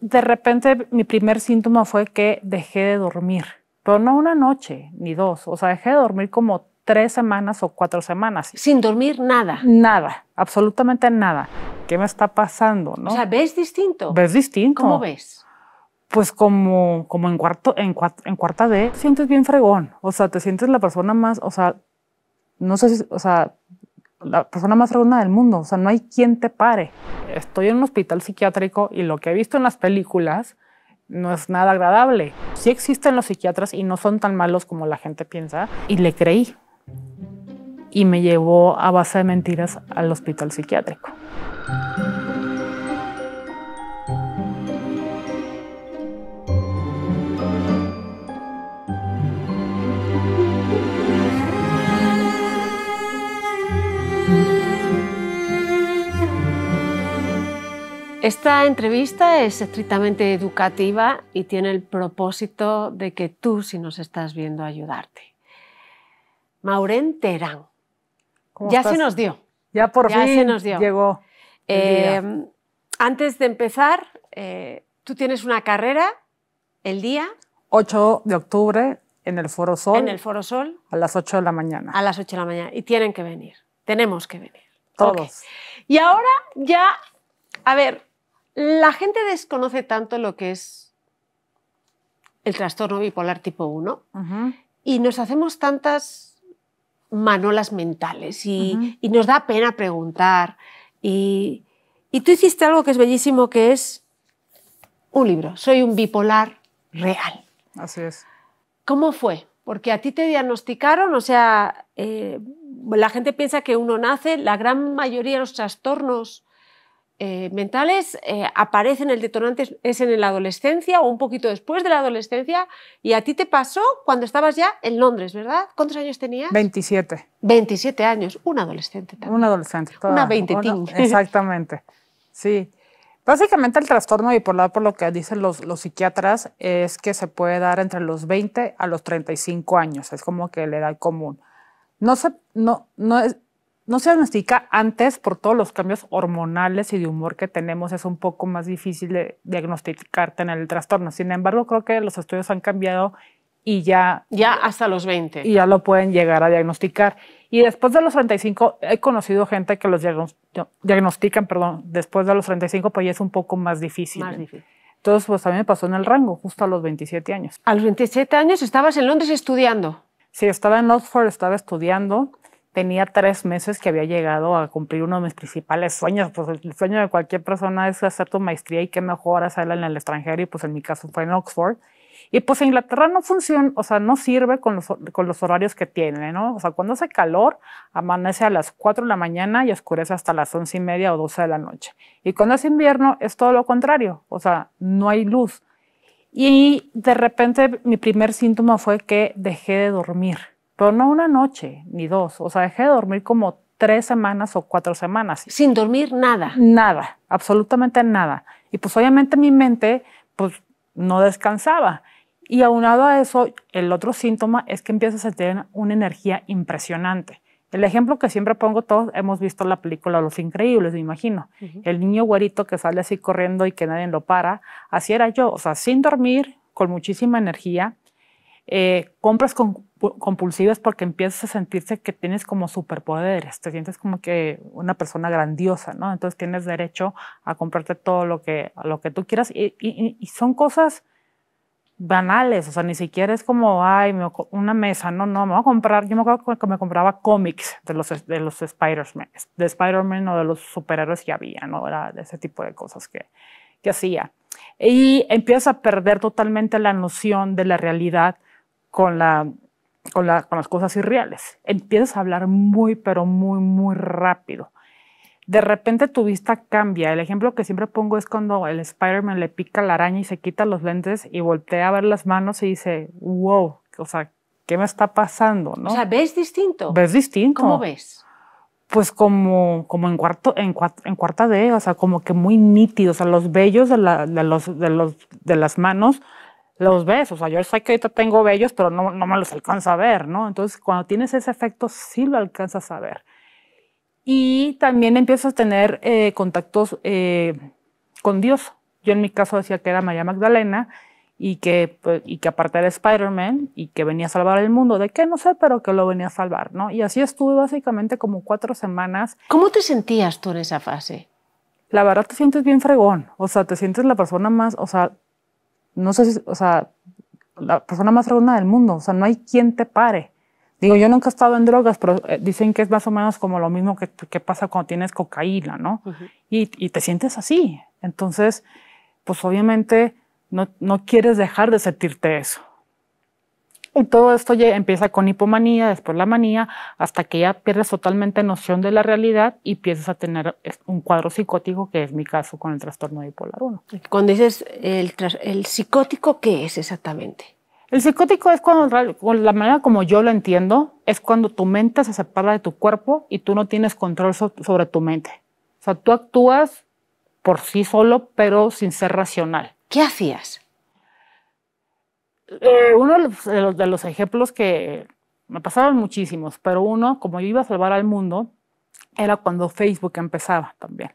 de repente mi primer síntoma fue que dejé de dormir, pero no una noche ni dos, o sea, dejé de dormir como tres semanas o cuatro semanas. Sin dormir nada. Nada, absolutamente nada. ¿Qué me está pasando? ¿no? O sea, ¿ves distinto? ¿Ves distinto? ¿Cómo ves? Pues como, como en, cuarto, en, cuarta, en cuarta D, sientes bien fregón, o sea, te sientes la persona más, o sea, no sé si, o sea, la persona más segura del mundo, o sea, no hay quien te pare. Estoy en un hospital psiquiátrico y lo que he visto en las películas no es nada agradable. Sí existen los psiquiatras y no son tan malos como la gente piensa, y le creí. Y me llevó a base de mentiras al hospital psiquiátrico. Esta entrevista es estrictamente educativa y tiene el propósito de que tú, si nos estás viendo, ayudarte. Maureen Terán. Ya se nos dio. Ya por fin llegó. Eh, antes de empezar, eh, tú tienes una carrera el día 8 de octubre en el Foro Sol. En el Foro Sol. A las 8 de la mañana. A las 8 de la mañana. Y tienen que venir. Tenemos que venir. Todos. Y ahora ya, a ver, la gente desconoce tanto lo que es el trastorno bipolar tipo 1 y nos hacemos tantas manolas mentales y, nos da pena preguntar. Y, tú hiciste algo que es bellísimo, que es un libro, Soy un bipolar real. Así es. ¿Cómo fue? Porque a ti te diagnosticaron, o sea, eh, la gente piensa que uno nace, la gran mayoría de los trastornos eh, mentales eh, aparecen, el detonante es en la adolescencia o un poquito después de la adolescencia. Y a ti te pasó cuando estabas ya en Londres, ¿verdad? ¿Cuántos años tenías? 27. 27 años, un adolescente también. Un adolescente, Una Exactamente, sí. Básicamente el trastorno bipolar, por lo que dicen los, los, psiquiatras, es que se puede dar entre los 20 a los 35 años, es como que la edad común. No, se, no, no es, no se diagnostica antes por todos los cambios hormonales y de humor que tenemos. Es un poco más difícil de diagnosticarte en el trastorno. Sin embargo, creo que los estudios han cambiado y ya... Ya hasta los 20. Y ya lo pueden llegar a diagnosticar. Y después de los 35, he conocido gente que los diagnostican, perdón, después de los 35, pues ya es un poco más difícil. Más ¿eh? difícil. Entonces, pues a me pasó en el rango, justo a los 27 años. A los 27 años estabas en Londres estudiando. Sí, estaba en Oxford, estaba estudiando tenía tres meses que había llegado a cumplir uno de mis principales sueños. Pues el sueño de cualquier persona es hacer tu maestría y qué mejor hacerla en el extranjero. Y pues en mi caso fue en Oxford. Y pues en Inglaterra no funciona, o sea, no sirve con los, con los horarios que tiene, ¿no? O sea, cuando hace calor, amanece a las 4 de la mañana y oscurece hasta las 11 y media o 12 de la noche. Y cuando es invierno es todo lo contrario, o sea, no hay luz. Y de repente mi primer síntoma fue que dejé de dormir pero no una noche ni dos. O sea, dejé de dormir como tres semanas o cuatro semanas. Sin dormir nada. Nada, absolutamente nada. Y pues obviamente mi mente pues no descansaba. Y aunado a eso, el otro síntoma es que empiezas a tener una energía impresionante. El ejemplo que siempre pongo todos, hemos visto la película Los Increíbles, me imagino. El niño güerito que sale así corriendo y que nadie lo para, así era yo, o sea, sin dormir, con muchísima energía. Eh, compras compulsivas porque empiezas a sentirse que tienes como superpoderes, te sientes como que una persona grandiosa, ¿no? Entonces tienes derecho a comprarte todo lo que, lo que tú quieras y, son cosas banales, o sea, ni siquiera es como, ay, una mesa, no, no, me voy a comprar, yo me acuerdo que me compraba cómics de los, de los Spider-Man, de Spider-Man o de los superhéroes que había, ¿no? Era de ese tipo de cosas que, que hacía. Y empiezas a perder totalmente la noción de la realidad con, la, con, las cosas irreales. Empiezas a hablar muy, pero muy, muy rápido. De repente tu vista cambia. El ejemplo que siempre pongo es cuando el Spider-Man le pica la araña y se quita los lentes y voltea a ver las manos y dice, wow, o sea, ¿qué me está pasando? ¿no? O sea, ¿ves distinto? ¿Ves distinto? ¿Cómo ves? Pues como, como en, cuarto, en, cuarta, D, o sea, como que muy nítido, o sea, los bellos de, de las manos los ves. O sea, yo sé que ahorita tengo bellos, pero no, me los alcanza a ver, ¿no? Entonces, cuando tienes ese efecto, sí lo alcanzas a ver. Y también empiezas a tener eh, contactos eh, con Dios. Yo en mi caso decía que era María Magdalena y que, pues, y que aparte era Spider-Man y que venía a salvar el mundo. ¿De qué? No sé, pero que lo venía a salvar, ¿no? Y así estuve básicamente como cuatro semanas. ¿Cómo te sentías tú en esa fase? La verdad te sientes bien fregón, o sea, te sientes la persona más, o sea, no sé si, o sea, la persona más segura del mundo, o sea, no hay quien te pare. Digo, yo nunca he estado en drogas, pero eh, dicen que es más o menos como lo mismo que, pasa cuando tienes cocaína, ¿no? y, te sientes así. Entonces, pues obviamente no quieres dejar de sentirte eso. Y todo esto ya empieza con hipomanía, después la manía, hasta que ya pierdes totalmente noción de la realidad y empiezas a tener un cuadro psicótico, que es mi caso con el trastorno bipolar 1. Cuando dices el, el psicótico, ¿qué es exactamente? El psicótico es cuando, la manera como yo lo entiendo, es cuando tu mente se separa de tu cuerpo y tú no tienes control sobre tu mente. O sea, tú actúas por sí solo, pero sin ser racional. ¿Qué hacías? Eh, uno de los, ejemplos que me pasaron muchísimos, pero uno, como yo iba a salvar al mundo, era cuando Facebook empezaba también.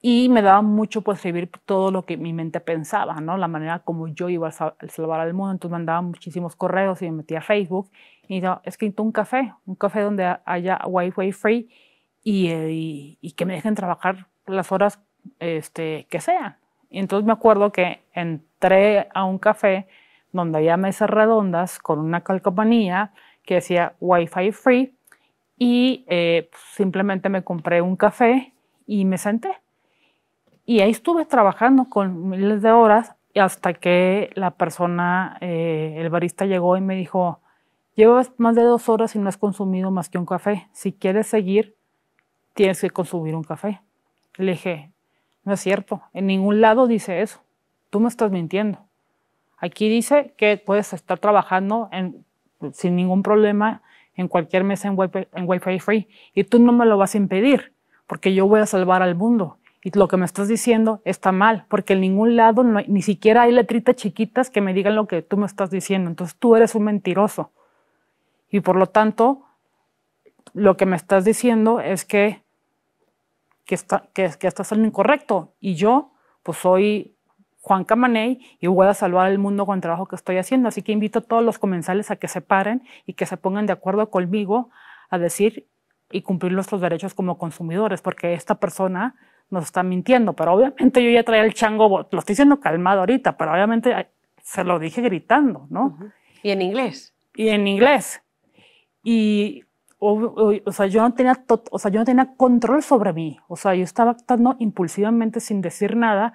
Y me daba mucho por escribir todo lo que mi mente pensaba, ¿no? La manera como yo iba a salvar al mundo. Entonces mandaba muchísimos correos y me metía a Facebook. Y yo, escrito un café, un café donde haya Wi-Fi free y, que me dejen trabajar las horas este, que sean. Y entonces me acuerdo que entré a un café donde había mesas redondas con una calcomanía que decía Wi-Fi free y eh, pues, simplemente me compré un café y me senté. Y ahí estuve trabajando con miles de horas hasta que la persona, eh, el barista llegó y me dijo, llevas más de dos horas y no has consumido más que un café. Si quieres seguir, tienes que consumir un café. Le dije, no es cierto, en ningún lado dice eso, tú me estás mintiendo. Aquí dice que puedes estar trabajando sin ningún problema en cualquier mesa en wi en free y tú no me lo vas a impedir porque yo voy a salvar al mundo. Y lo que me estás diciendo está mal, porque en ningún lado, ni siquiera hay letritas chiquitas que me digan lo que tú me estás diciendo. Entonces tú eres un mentiroso. Y por lo tanto, lo que me estás diciendo es que, que, está, que, que estás en incorrecto. Y yo, pues soy Juan Camaney y voy a salvar el mundo con el trabajo que estoy haciendo. Así que invito a todos los comensales a que se paren y que se pongan de acuerdo conmigo a decir y cumplir nuestros derechos como consumidores, porque esta persona nos está mintiendo. Pero obviamente yo ya traía el chango, lo estoy diciendo calmado ahorita, pero obviamente se lo dije gritando, ¿no? ¿Y en inglés? Y en inglés. Y o, sea, yo no tenía o sea, yo no tenía control sobre mí. O sea, yo estaba actuando impulsivamente sin decir nada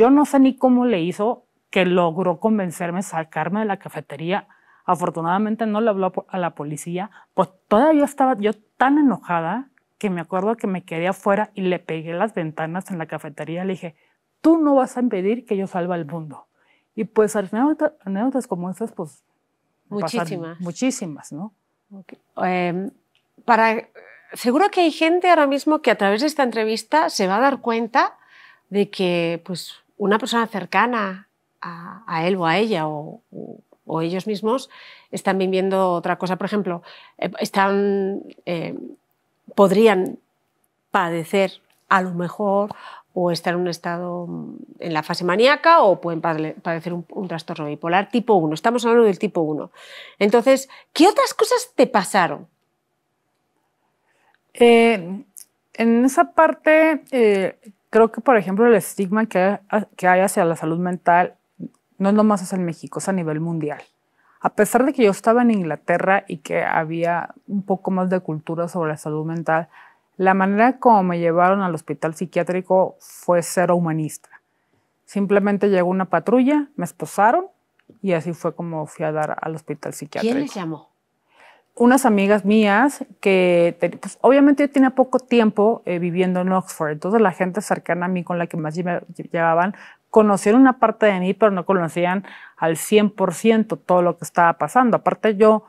yo no sé ni cómo le hizo que logró convencerme, sacarme de la cafetería. Afortunadamente no le habló a la policía, pues todavía estaba yo tan enojada que me acuerdo que me quedé afuera y le pegué las ventanas en la cafetería. Le dije, tú no vas a impedir que yo salva el mundo. Y pues anécdotas, anécdotas como esas pues... Muchísimas. Muchísimas, ¿no? Em, para, seguro que hay gente ahora mismo que a través de esta entrevista se va a dar cuenta de que pues, una persona cercana a, él o a ella o, ellos mismos están viviendo otra cosa. Por ejemplo, eh, están, eh, podrían padecer a lo mejor o estar en un estado mm, en la fase maníaca o pueden padecer un, trastorno bipolar tipo 1. Estamos hablando del tipo 1. Entonces, ¿qué otras cosas te pasaron? Eh, en esa parte, creo que, por ejemplo, el estigma que hay, hacia la salud mental no es nomás es en México, es a nivel mundial. A pesar de que yo estaba en Inglaterra y que había un poco más de cultura sobre la salud mental, la manera como me llevaron al hospital psiquiátrico fue ser humanista. Simplemente llegó una patrulla, me esposaron y así fue como fui a dar al hospital psiquiátrico. ¿Quién les llamó? unas amigas mías que, pues, obviamente yo tenía poco tiempo eh, viviendo en Oxford, entonces la gente cercana a mí con la que más llevaban conocieron una parte de mí, pero no conocían al 100% todo lo que estaba pasando. Aparte yo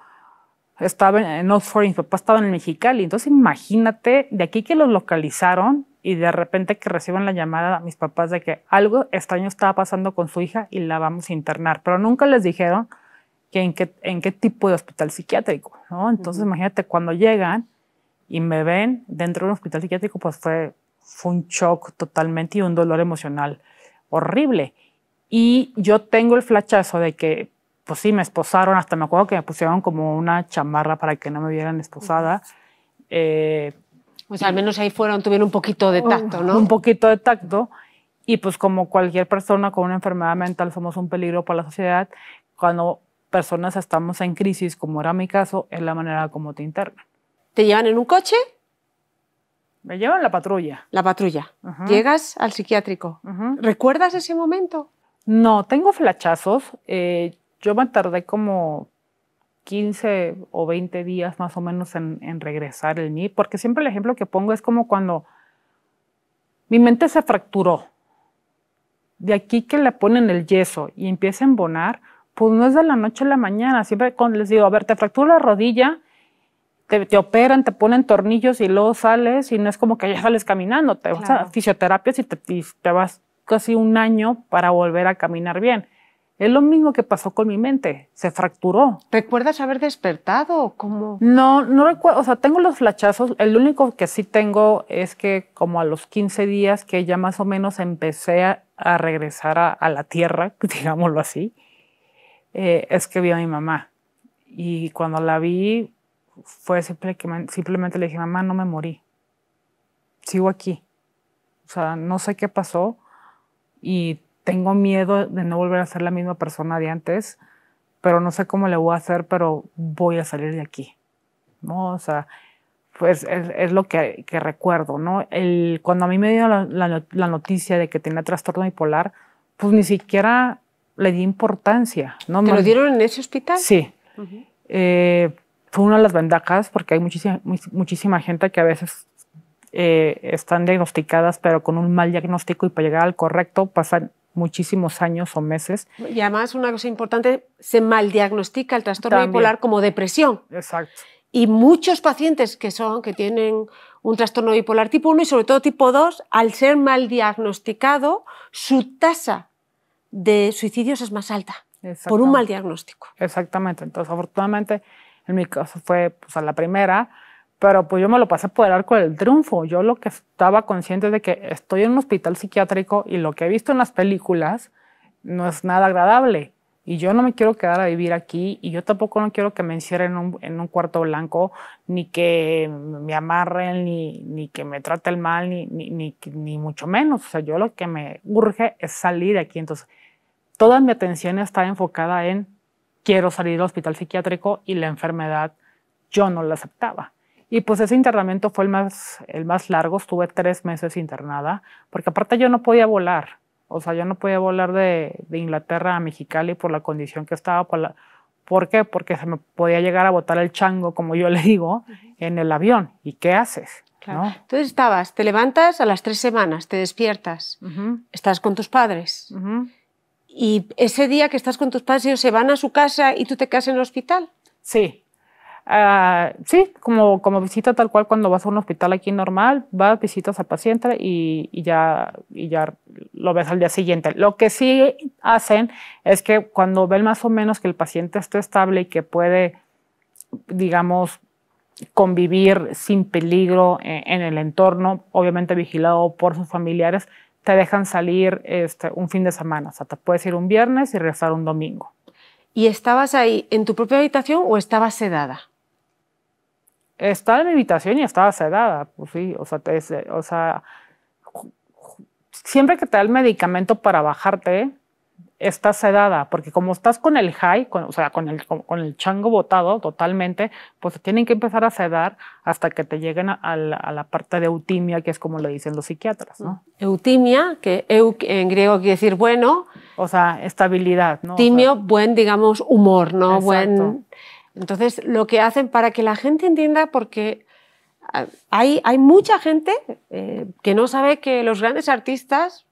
estaba en Oxford y mi papá estaba en Mexicali, entonces imagínate de aquí que los localizaron y de repente que reciban la llamada a mis papás de que algo extraño estaba pasando con su hija y la vamos a internar, pero nunca les dijeron en, qué, en qué tipo de hospital psiquiátrico, ¿no? Entonces, imagínate, cuando llegan y me ven dentro de un hospital psiquiátrico, pues fue, fue un shock totalmente y un dolor emocional horrible. Y yo tengo el flachazo de que, pues sí, me esposaron, hasta me acuerdo que me pusieron como una chamarra para que no me vieran esposada. Eh, o sea, al menos ahí fueron, tuvieron un poquito de tacto, ¿no? Un poquito de tacto. Y pues como cualquier persona con una enfermedad mental somos un peligro para la sociedad, cuando personas estamos en crisis, como era mi caso, en la manera como te internan. ¿Te llevan en un coche? Me llevan la patrulla. La patrulla. Llegas al psiquiátrico. ¿Recuerdas ese momento? No, tengo flachazos. Eh, yo me tardé como 15 o 20 días más o menos en, regresar el mí, porque siempre el ejemplo que pongo es como cuando mi mente se fracturó. De aquí que le ponen el yeso y empiezan a embonar, pues no es de la noche a la mañana. Siempre con, les digo, a ver, te fractura la rodilla, te, operan, te ponen tornillos y luego sales y no es como que ya sales caminando, te vas a fisioterapias y te, vas casi un año para volver a caminar bien. Es lo mismo que pasó con mi mente, se fracturó. ¿Recuerdas haber despertado cómo? No, no recuerdo, o sea, tengo los flachazos, el único que sí tengo es que como a los 15 días que ya más o menos empecé a, regresar a, la tierra, digámoslo así, eh, es que vi a mi mamá. Y cuando la vi, fue simplemente que simplemente le dije, mamá, no me morí. Sigo aquí. O sea, no sé qué pasó y tengo miedo de no volver a ser la misma persona de antes, pero no sé cómo le voy a hacer, pero voy a salir de aquí. ¿No? O sea, pues es, lo que, recuerdo, ¿no? El, cuando a mí me dio la noticia de que tenía trastorno bipolar, pues ni siquiera le di importancia. ¿no? ¿Te lo dieron en ese hospital? Sí. Eh, fue una de las ventajas porque hay muchísima, gente que a veces eh, están diagnosticadas, pero con un mal diagnóstico y para llegar al correcto pasan muchísimos años o meses. Y además una cosa importante, se mal diagnostica el trastorno bipolar como depresión. Exacto. Y muchos pacientes que son, que tienen un trastorno bipolar tipo 1 y sobre todo tipo 2, al ser mal diagnosticado, su tasa de suicidios es más alta por un mal diagnóstico. Exactamente, entonces afortunadamente en mi caso fue pues, a la primera, pero pues yo me lo pasé por el arco del triunfo. Yo lo que estaba consciente de que estoy en un hospital psiquiátrico y lo que he visto en las películas no es nada agradable. Y yo no me quiero quedar a vivir aquí y yo tampoco no quiero que me encierren en un, cuarto blanco, ni que me amarren, ni, ni que me traten mal, ni, ni, ni, mucho menos. O sea, yo lo que me urge es salir de aquí. Entonces, toda mi atención estaba enfocada en quiero salir del hospital psiquiátrico y la enfermedad yo no la aceptaba. Y pues ese internamiento fue el más, el más largo, estuve tres meses internada, porque aparte yo no podía volar, o sea, yo no podía volar de, Inglaterra a Mexicali por la condición que estaba, por, qué? Porque se me podía llegar a botar el chango, como yo le digo, en el avión. ¿Y qué haces? Claro. Entonces estabas, te levantas a las tres semanas, te despiertas, estás con tus padres y ese día que estás con tus padres, se van a su casa y tú te quedas en el hospital. Sí. Ah, sí, como, como visita tal cual cuando vas a un hospital aquí normal, vas, visitas al paciente y, ya, y ya lo ves al día siguiente. Lo que sí hacen es que cuando ven más o menos que el paciente está estable y que puede, digamos, convivir sin peligro eh, en el entorno, obviamente vigilado por sus familiares, te dejan salir este, un fin de semana, o sea, te puedes ir un viernes y regresar un domingo. ¿Y estabas ahí en tu propia habitación o estabas sedada? Estaba en mi habitación y estaba sedada, pues sí, o sea, o sea siempre que te da el medicamento para bajarte, está sedada, porque como estás con el high, o sea, con el, con, el chango botado totalmente, pues tienen que empezar a sedar hasta que te lleguen a, la, parte de eutimia, que es como lo dicen los psiquiatras, ¿no? Eutimia, que en griego quiere decir bueno. O sea, estabilidad, ¿no? Timio, buen, digamos, humor, ¿no? Entonces, lo que hacen para que la gente entienda, porque ah, hay, hay mucha gente eh, que no sabe que los grandes artistas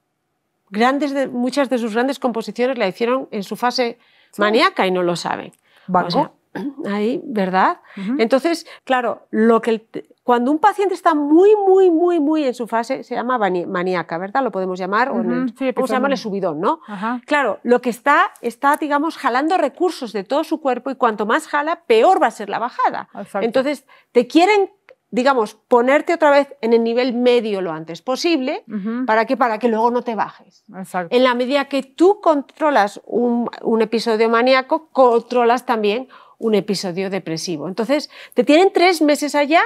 grandes de, muchas de sus grandes composiciones la hicieron en su fase maníaca y no lo saben. O ahí, ¿verdad? Entonces, claro, lo que cuando un paciente está muy, muy, muy, muy en su fase, se llama maníaca, ¿verdad? Lo podemos llamar, o podemos llamarle subidón, ¿no? Claro, lo que está, está, digamos, jalando recursos de todo su cuerpo y cuanto más jala, peor va a ser la bajada. Entonces, te quieren digamos, ponerte otra vez en el nivel medio lo antes posible, ¿para qué? Para que luego no te bajes. En la medida que tú controlas un, episodio maníaco, controlas también un episodio depresivo. Entonces, te tienen tres meses allá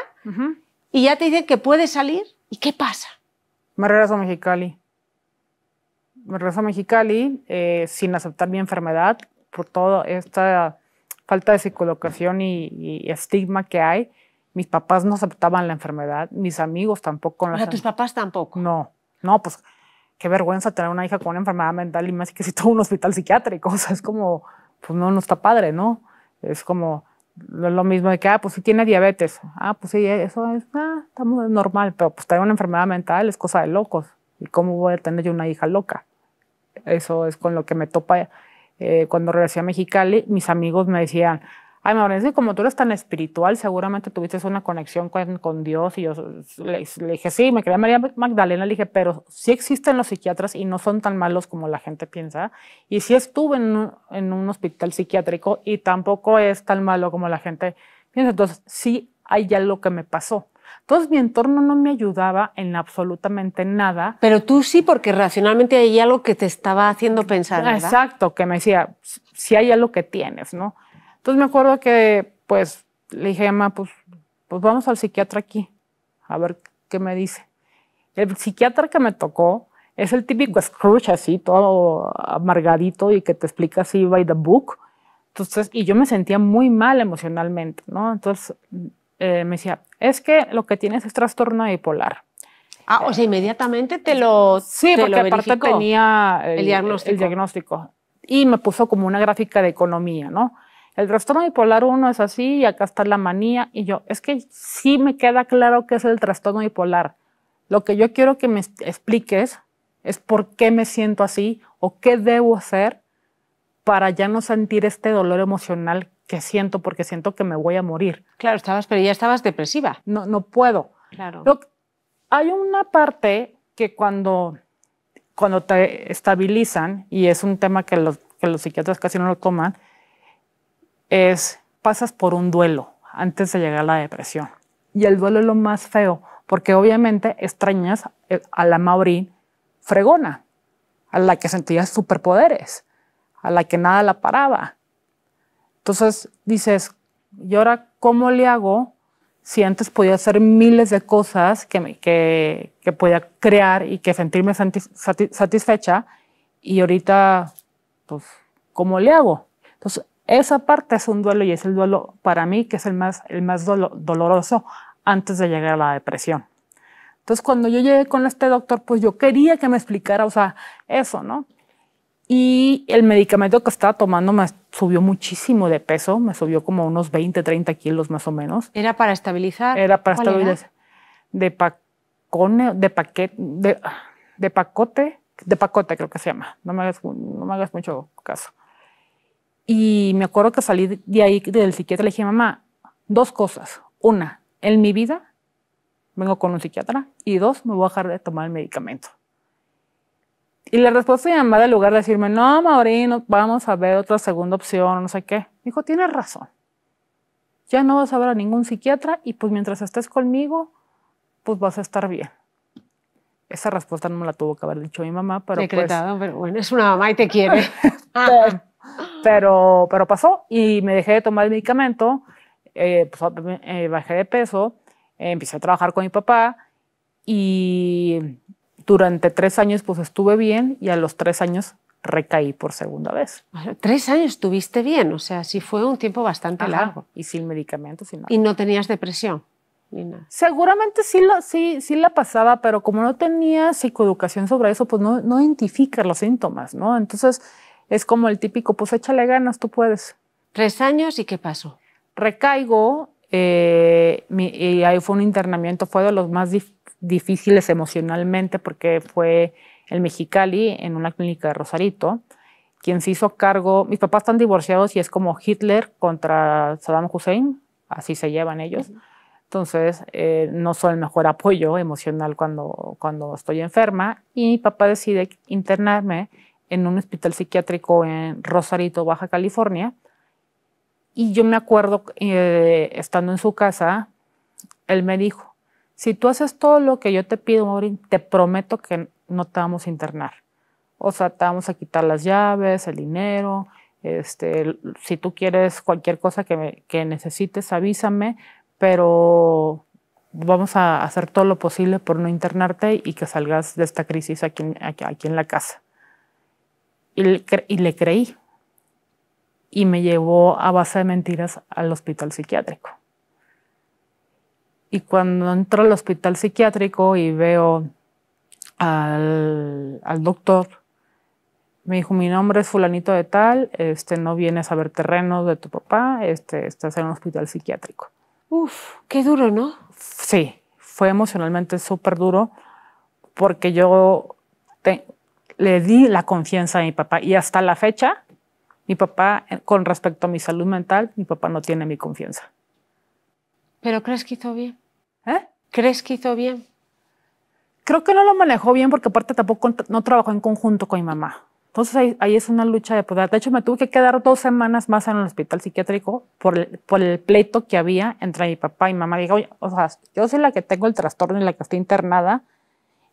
y ya te dicen que puedes salir. ¿Y qué pasa? Me regreso a Mexicali. Me regreso a Mexicali eh, sin aceptar mi enfermedad por toda esta falta de psicolocación y estigma que hay mis papás no aceptaban la enfermedad, mis amigos tampoco. o sea, tus papás tampoco. No, no, pues qué vergüenza tener una hija con una enfermedad mental y más que si todo un hospital psiquiátrico. O sea, es como, pues no, no está padre, ¿no? Es como lo, mismo de que, ah, pues sí tiene diabetes. Ah, pues sí, eso es, ah, normal, pero pues tener una enfermedad mental es cosa de locos. ¿Y cómo voy a tener yo una hija loca? Eso es con lo que me topa. Eh, cuando regresé a Mexicali, mis amigos me decían, Ay, que como tú eres tan espiritual, seguramente tuviste una conexión con, Dios. Y yo le, dije, sí, me creía María Magdalena. Le dije, pero sí existen los psiquiatras y no son tan malos como la gente piensa. Y sí estuve en un, hospital psiquiátrico y tampoco es tan malo como la gente piensa. Entonces, sí hay ya lo que me pasó. Entonces mi entorno no me ayudaba en absolutamente nada. Pero tú sí, porque racionalmente hay algo que te estaba haciendo pensar. ¿verdad? Exacto, que me decía, si hay algo que tienes, ¿no? Entonces me acuerdo que, pues, le dije a Emma, pues, pues vamos al psiquiatra aquí, a ver qué me dice. El psiquiatra que me tocó es el típico Scrooge, así, todo amargadito y que te explica así by the book. Entonces, y yo me sentía muy mal emocionalmente, ¿no? Entonces eh, me decía, es que lo que tienes es trastorno bipolar. Ah, o sea, inmediatamente te lo. Sí, porque aparte tenía el, diagnóstico. Y me puso como una gráfica de economía, ¿no? el trastorno bipolar uno es así y acá está la manía. Y yo, es que sí me queda claro que es el trastorno bipolar. Lo que yo quiero que me expliques es por qué me siento así o qué debo hacer para ya no sentir este dolor emocional que siento porque siento que me voy a morir. Claro, estabas, pero ya estabas depresiva. No, no puedo. Claro. hay una parte que cuando, cuando te estabilizan, y es un tema que los, que los psiquiatras casi no lo toman, es pasas por un duelo antes de llegar a la depresión. Y el duelo es lo más feo, porque obviamente extrañas eh, a la Mauri fregona, a la que sentías superpoderes, a la que nada la paraba. Entonces dices, ¿y ahora cómo le hago si antes podía hacer miles de cosas que, que, podía crear y que sentirme satisfecha? Y ahorita, pues, ¿cómo le hago? Entonces, esa parte es un duelo y es el duelo para mí que es el más, el más doloroso antes de llegar a la depresión. Entonces, cuando yo llegué con este doctor, pues yo quería que me explicara, o sea, eso, ¿no? Y el medicamento que estaba tomando me subió muchísimo de peso, me subió como unos 20, 30 kilos más o menos. ¿Era para estabilizar? Era para estabilizar. De de de, de pacote, de pacote creo que se llama. No me hagas, no me hagas mucho caso. Y me acuerdo que salí de ahí del psiquiatra y le dije, mamá, dos cosas. Una, en mi vida vengo con un psiquiatra y dos, me voy a dejar de tomar el medicamento. Y la respuesta de mi mamá, en lugar de decirme, no, Maureen, vamos a ver otra segunda opción, no sé qué, dijo, tienes razón. Ya no vas a ver a ningún psiquiatra y pues mientras estés conmigo, pues vas a estar bien. Esa respuesta no me la tuvo que haber dicho mi mamá, pero pues, Decretado, pero bueno, es una mamá y te quiere. Ah. Pero, pero pasó y me dejé de tomar el medicamento, eh, pues, eh, bajé de peso, eh, empecé a trabajar con mi papá y durante tres años pues estuve bien y a los tres años recaí por segunda vez. Tres años estuviste bien, o sea, sí fue un tiempo bastante largo. Y sin medicamentos, sin nada. ¿Y no tenías depresión? Ni Seguramente sí, sí, sí la pasaba, pero como no tenía psicoeducación sobre eso, pues no, no identifica los síntomas, ¿no? Entonces es como el típico, pues échale ganas, tú puedes. Tres años y qué pasó? Recaigo eh, y ahí fue un internamiento, fue de los más difíciles emocionalmente porque fue el Mexicali en una clínica de Rosarito quien se hizo cargo, mis papás están divorciados y es como Hitler contra Saddam Hussein, así se llevan ellos. Entonces, eh, no soy el mejor apoyo emocional cuando, cuando estoy enferma y mi papá decide internarme en un hospital psiquiátrico en Rosarito, Baja California. Y yo me acuerdo, eh, estando en su casa, él me dijo, si tú haces todo lo que yo te pido, te prometo que no te vamos a internar. O sea, te vamos a quitar las llaves, el dinero, este, si tú quieres cualquier cosa que, necesites, avísame, pero vamos a hacer todo lo posible por no internarte y que salgas de esta crisis aquí, aquí en la casa y le, creí. Y me llevó a base de mentiras al hospital psiquiátrico. Y cuando entro al hospital psiquiátrico y veo al, al, doctor, me dijo, mi nombre es fulanito de tal, este, no vienes a ver terrenos de tu papá, este, estás en un hospital psiquiátrico. Uf, qué duro, ¿no? Sí, fue emocionalmente súper duro porque yo le di la confianza a mi papá y hasta la fecha, mi papá, eh, con respecto a mi salud mental, mi papá no tiene mi confianza. ¿Pero crees que hizo bien? ¿Eh? ¿Crees que hizo bien? Creo que no lo manejó bien porque aparte tampoco no trabajó en conjunto con mi mamá. Entonces ahí, es una lucha de poder. De hecho, me tuve que quedar dos semanas más en el hospital psiquiátrico por el, pleito que había entre mi papá y mi mamá. Digo, o sea, yo soy la que tengo el trastorno y la que estoy internada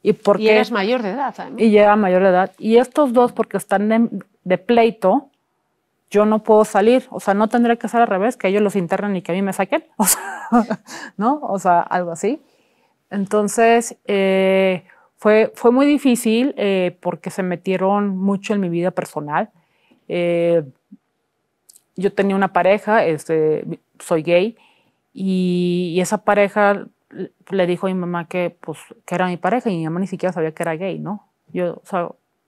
y, porque, eres mayor de edad. también. Y llega mayor de edad. Y estos dos, porque están de, pleito, yo no puedo salir. O sea, no tendría que ser al revés, que ellos los internen y que a mí me saquen. O sea, ¿no? O sea, algo así. Entonces, eh, fue, fue muy difícil eh, porque se metieron mucho en mi vida personal. Eh, yo tenía una pareja, este, soy gay, y esa pareja le dijo a mi mamá que, pues, que era mi pareja y mi mamá ni siquiera sabía que era gay, ¿no? Yo,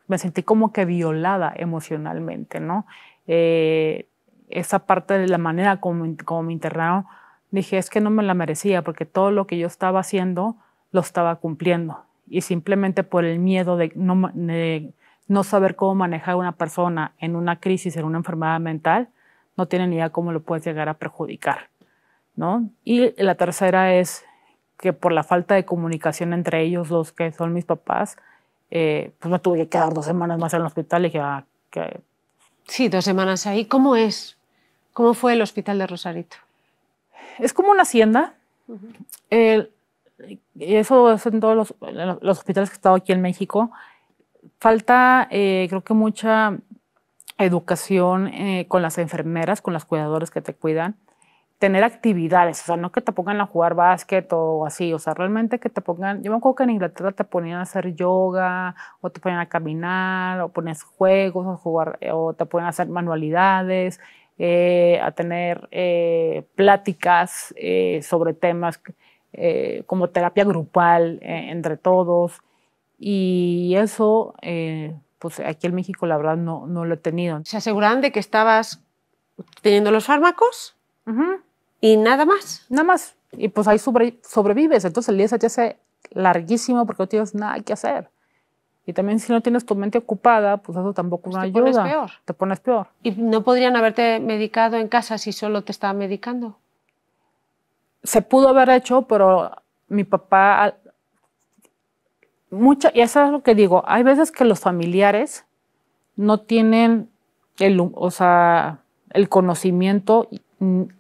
me sentí como que violada emocionalmente, ¿no? Eh, esa parte de la manera como, como me internaron, dije, es que no me la merecía porque todo lo que yo estaba haciendo lo estaba cumpliendo. Y simplemente por el miedo de no, saber cómo manejar a una persona en una crisis, en una enfermedad mental, no tiene ni idea cómo lo puedes llegar a perjudicar, ¿no? Y la tercera es que por la falta de comunicación entre ellos dos, que son mis papás, eh, pues me tuve que quedar dos semanas más en el hospital y dije, ah, que... Sí, dos semanas ahí. ¿Cómo es? ¿Cómo fue el hospital de Rosarito? Es como una hacienda. eso es en todos los, hospitales que he estado aquí en México. Falta, eh, creo que mucha educación eh, con las enfermeras, con las cuidadoras que te cuidan tener actividades, o sea, no que te pongan a jugar básquet o así, o sea, realmente que te pongan, yo me acuerdo que en Inglaterra te ponían a hacer yoga, o te ponían a caminar, o pones juegos, o, jugar, o te ponían a hacer manualidades, eh, a tener eh, pláticas eh, sobre temas como terapia grupal entre todos, y eso, pues aquí en México la verdad no, no lo he tenido. ¿Se aseguraban de que estabas teniendo los fármacos? Y nada más. Nada más. Y pues ahí sobrevives. Entonces el día se te hace larguísimo porque no tienes nada que hacer. Y también si no tienes tu mente ocupada, pues eso tampoco pues, te ayuda. Te pones peor. Te pones peor. ¿Y no podrían haberte medicado en casa si solo te estaba medicando? Se pudo haber hecho, pero mi papá... Mucha, y eso es lo que digo, hay veces que los familiares no tienen el, o sea, el conocimiento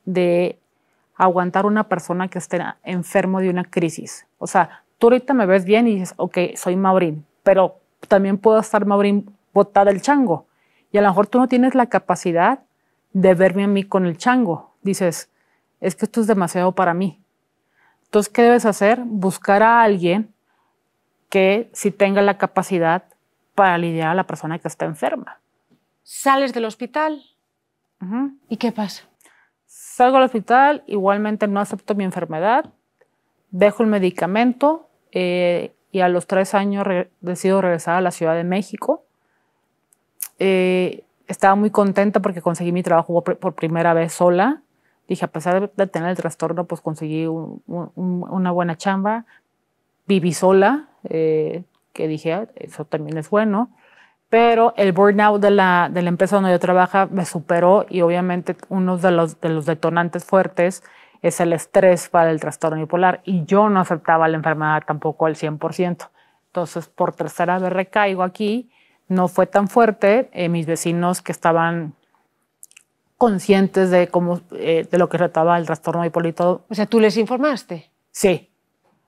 de aguantar una persona que esté enfermo de una crisis. O sea, tú ahorita me ves bien y dices, ok, soy Maurín, pero también puedo estar Maurín botada el chango. Y a lo mejor tú no tienes la capacidad de verme a mí con el chango. Dices, es que esto es demasiado para mí. Entonces, ¿qué debes hacer? Buscar a alguien que sí tenga la capacidad para lidiar a la persona que está enferma. Sales del hospital y ¿qué pasa? salgo al hospital, igualmente no acepto mi enfermedad, dejo el medicamento eh, y a los tres años decido regresar a la Ciudad de México. Eh, estaba muy contenta porque conseguí mi trabajo por primera vez sola. Dije, a pesar de tener el trastorno, pues conseguí una buena chamba. Viví sola, eh, que dije, ah, eso también es bueno pero el burnout de la, empresa donde yo trabajo me superó y obviamente uno de los, de los detonantes fuertes es el estrés para el trastorno bipolar y yo no aceptaba la enfermedad tampoco al 100%. Entonces, por tercera vez recaigo aquí, no fue tan fuerte, eh, mis vecinos que estaban conscientes de cómo eh, de lo que trataba el trastorno bipolar y todo. O sea, ¿tú les informaste? Sí.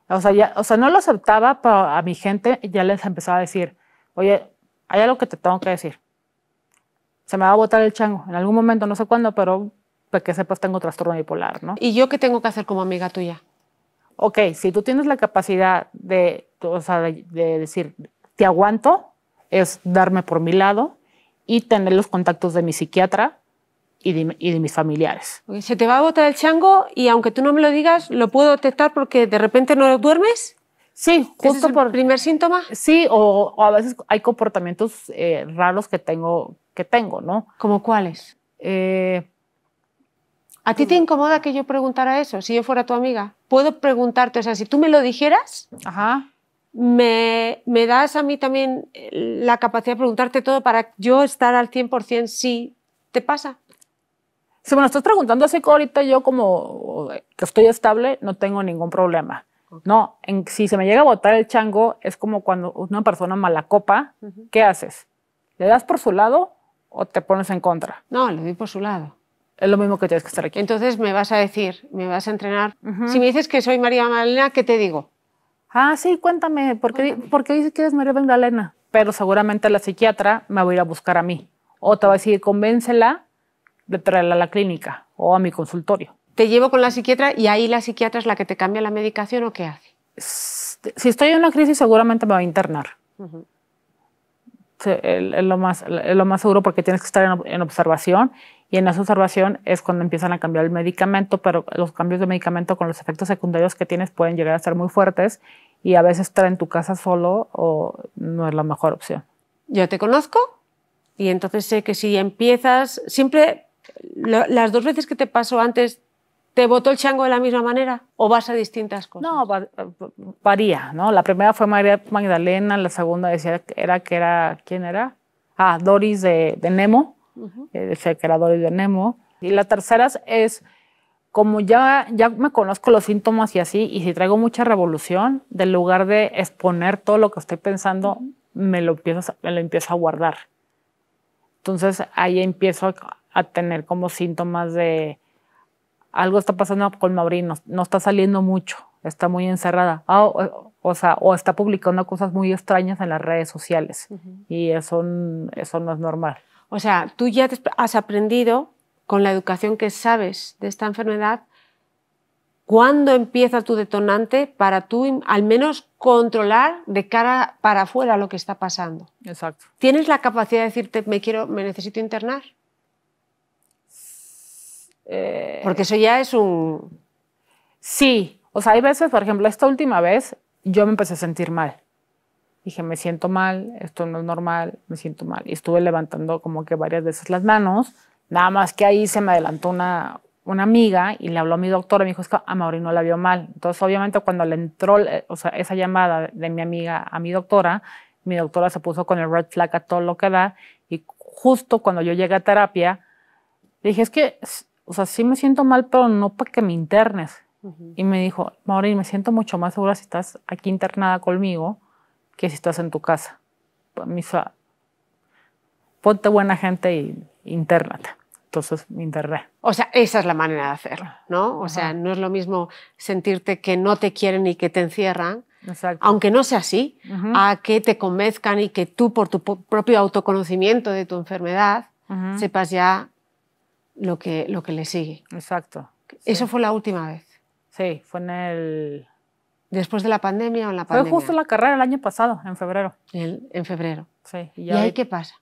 O sea, ya, o sea, no lo aceptaba, pero a mi gente ya les empezaba a decir, oye, hay algo que te tengo que decir. Se me va a botar el chango en algún momento, no sé cuándo, pero que sepas tengo trastorno bipolar, ¿Y yo qué tengo que hacer como amiga tuya? Ok, si tú tienes la capacidad de, o de, decir, te aguanto, es darme por mi lado y tener los contactos de mi psiquiatra y de, y de, mis familiares. Se te va a botar el chango y aunque tú no me lo digas, lo puedo detectar porque de repente no duermes. Sí, justo por primer síntoma. Sí, o, a veces hay comportamientos eh, raros que tengo, que tengo, ¿no? ¿Como cuáles? Eh, ¿A ti te mm. incomoda que yo preguntara eso? Si yo fuera tu amiga, puedo preguntarte, o sea, si tú me lo dijeras, Me, das a mí también eh, la capacidad de preguntarte todo para yo estar al 100% si te pasa. Sí, bueno, estás preguntando así que ahorita yo como que estoy estable, no tengo ningún problema no, en, si se me llega a botar el chango, es como cuando una persona mala copa, ¿qué haces? ¿Le das por su lado o te pones en contra? No, le doy por su lado. Es lo mismo que tienes que estar aquí. Entonces me vas a decir, me vas a entrenar. Si me dices que soy María Magdalena, ¿qué te digo? Ah, sí, cuéntame, ¿por qué, ¿por qué dices que eres María Magdalena? Pero seguramente la psiquiatra me va a ir a buscar a mí. O te va a decir, convéncela de traerla a la clínica o a mi consultorio te llevo con la psiquiatra y ahí la psiquiatra es la que te cambia la medicación o qué hace? Si estoy en una crisis seguramente me va a internar. es lo, más, lo más seguro porque tienes que estar en, observación y en esa observación es cuando empiezan a cambiar el medicamento, pero los cambios de medicamento con los efectos secundarios que tienes pueden llegar a ser muy fuertes y a veces estar en tu casa solo o no es la mejor opción. Yo te conozco y entonces sé que si empiezas, siempre las dos veces que te pasó antes ¿Te votó el chango de la misma manera o vas a distintas cosas? No, varía, ¿no? La primera fue María Magdalena, la segunda decía que era, que era ¿quién era? Ah, Doris de, Nemo, eh, decía que era Doris de Nemo. Y la tercera es, como ya, ya me conozco los síntomas y así, y si traigo mucha revolución, del lugar de exponer todo lo que estoy pensando, me, lo empiezo, lo empiezo a guardar. Entonces ahí empiezo a tener como síntomas de algo está pasando con Mauri, no, está saliendo mucho, está muy encerrada. Ah, o, sea, o está publicando cosas muy extrañas en las redes sociales y eso, eso no es normal. O sea, tú ya has aprendido con la educación que sabes de esta enfermedad, ¿cuándo empieza tu detonante para tú al menos controlar de cara para afuera lo que está pasando? Exacto. ¿Tienes la capacidad de decirte me quiero me necesito internar? Eh, Porque eso ya es un... Sí, o sea, hay veces, por ejemplo, esta última vez yo me empecé a sentir mal. Dije, me siento mal, esto no es normal, me siento mal. Y estuve levantando como que varias veces las manos, nada más que ahí se me adelantó una, una amiga y le habló a mi doctora y me dijo, es que a Mauri no la vio mal. Entonces, obviamente, cuando le entró eh, o sea, esa llamada de mi amiga a mi doctora, mi doctora se puso con el red flag a todo lo que da y justo cuando yo llegué a terapia, dije, es que o sea, sí me siento mal, pero no para que me internes. Y me dijo, Maureen, me siento mucho más segura si estás aquí internada conmigo que si estás en tu casa. hizo, pues, ponte buena gente y internate. Entonces me interné. O sea, esa es la manera de hacerlo, ¿no? O sea, no es lo mismo sentirte que no te quieren y que te encierran, aunque no sea así, a que te convenzcan y que tú por tu propio autoconocimiento de tu enfermedad sepas ya lo que, lo que le sigue. Exacto. Eso fue la última vez. Sí, fue en el... Después de la pandemia o en la pandemia. Fue justo la carrera el año pasado, en febrero. en febrero. Sí. ¿Y, ahí qué pasa?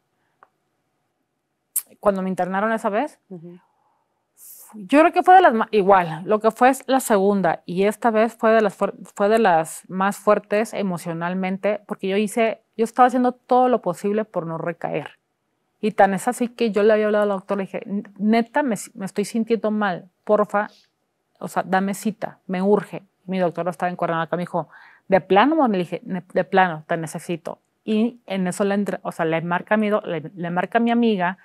Cuando me internaron esa vez, yo creo que fue de las más, igual, lo que fue es la segunda y esta vez fue de las, fue de las más fuertes emocionalmente porque yo hice, yo estaba haciendo todo lo posible por no recaer. Y tan es así que yo le había hablado a la doctora y dije, neta, me, estoy sintiendo mal, porfa, o sea, dame cita, me urge. Mi doctora estaba en Cuernavaca, me dijo, ¿de plano, Le dije, de plano, te necesito. Y en eso le, o sea, le, marca mi, le, marca a mi amiga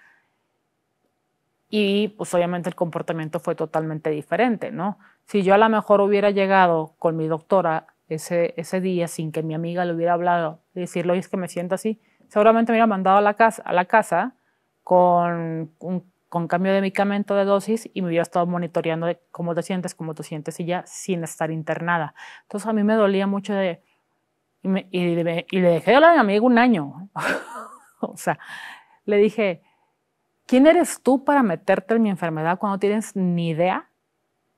y pues obviamente el comportamiento fue totalmente diferente, ¿no? Si yo a lo mejor hubiera llegado con mi doctora ese, ese día sin que mi amiga le hubiera hablado, decirle, oye, es que me siento así, seguramente me hubiera mandado a la casa, a la casa con, cambio de medicamento de dosis y me hubiera estado monitoreando cómo te sientes, cómo te sientes y ya sin estar internada. Entonces a mí me dolía mucho de... Y, le dejé de hablar a mi amigo un año. o sea, le dije, ¿quién eres tú para meterte en mi enfermedad cuando no tienes ni idea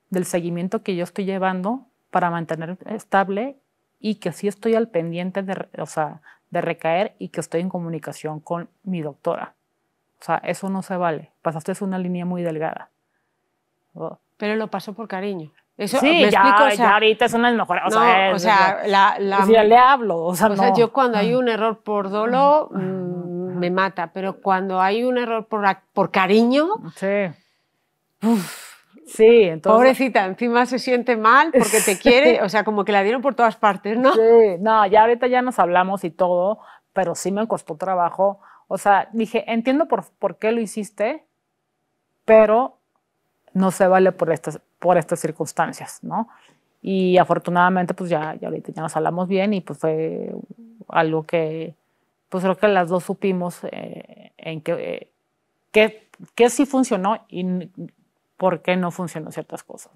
del seguimiento que yo estoy llevando para mantener estable y que sí estoy al pendiente de, o sea, de recaer y que estoy en comunicación con mi doctora. O sea, eso no se vale. Pasaste una línea muy delgada. Oh. Pero lo pasó por cariño. Eso, sí, ya, ya ahorita es una de las mejores. O sea, es, o sea pues le hablo. O sea, yo cuando hay un error por dolo mm, me mata, pero cuando hay un error por, por cariño. Sí. Uf, Sí, entonces... Pobrecita, encima se siente mal porque te quiere, o sea, como que la dieron por todas partes, ¿no? Sí, no, ya ahorita ya nos hablamos y todo, pero sí me costó trabajo. O sea, dije, entiendo por, por qué lo hiciste, pero no se vale por estas, por estas circunstancias, ¿no? Y afortunadamente, pues ya, ya ahorita ya nos hablamos bien y pues fue algo que, pues creo que las dos supimos eh, en que, eh, que, que sí funcionó y por qué no funcionan ciertas cosas.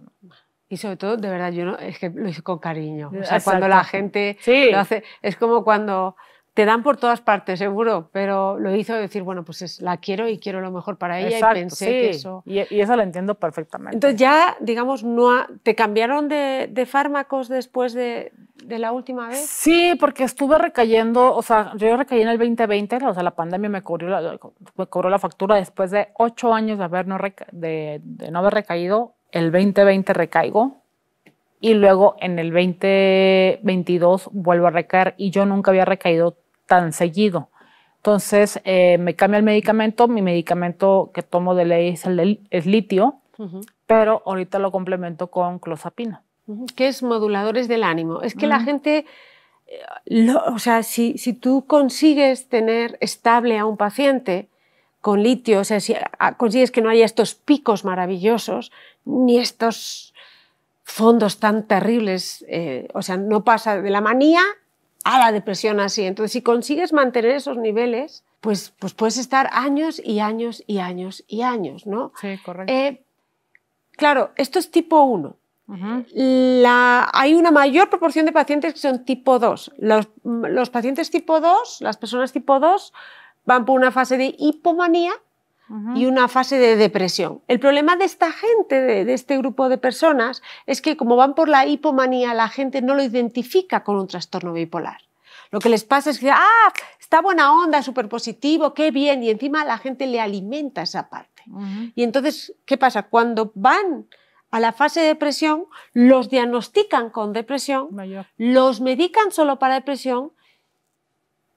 Y sobre todo, de verdad, yo es que lo hice con cariño. O sea, cuando la gente lo hace, es como cuando te dan por todas partes, seguro, pero lo hizo decir, bueno, pues es, la quiero y quiero lo mejor para ella y pensé que eso... Y, y, eso lo entiendo perfectamente. Entonces ya, digamos, no ¿te cambiaron de, fármacos después de, de, la última vez? Sí, porque estuve recayendo, o sea, yo recaí en el 2020, o sea, la pandemia me cobró la, la factura después de ocho años de, haber no de no haber recaído, el 2020 recaigo, y luego en el 2022 vuelvo a recaer y yo nunca había recaído tan seguido. Entonces eh, me cambia el medicamento, mi medicamento que tomo de ley es, el litio, pero ahorita lo complemento con clozapina. ¿Qué Que es moduladores del ánimo. Es que la gente, eh, o sea, si, si, tú consigues tener estable a un paciente con litio, o sea, si ah, consigues que no haya estos picos maravillosos, ni estos fondos tan terribles, eh, o sea, no pasa de la manía a la depresión así. Entonces, si consigues mantener esos niveles, pues, pues puedes estar años y años y años y años, ¿no? Sí, correcto. Eh, claro, esto es tipo 1. la, hay una mayor proporción de pacientes que son tipo 2. Los, los, pacientes tipo 2, las personas tipo 2, van por una fase de hipomanía y una fase de depresión. El problema de esta gente, de, este grupo de personas, es que como van por la hipomanía, la gente no lo identifica con un trastorno bipolar. Lo que les pasa es que, ah, está buena onda, súper positivo, qué bien, y encima la gente le alimenta esa parte. Y entonces, ¿qué pasa? Cuando van a la fase de depresión, los diagnostican con depresión, los medican solo para depresión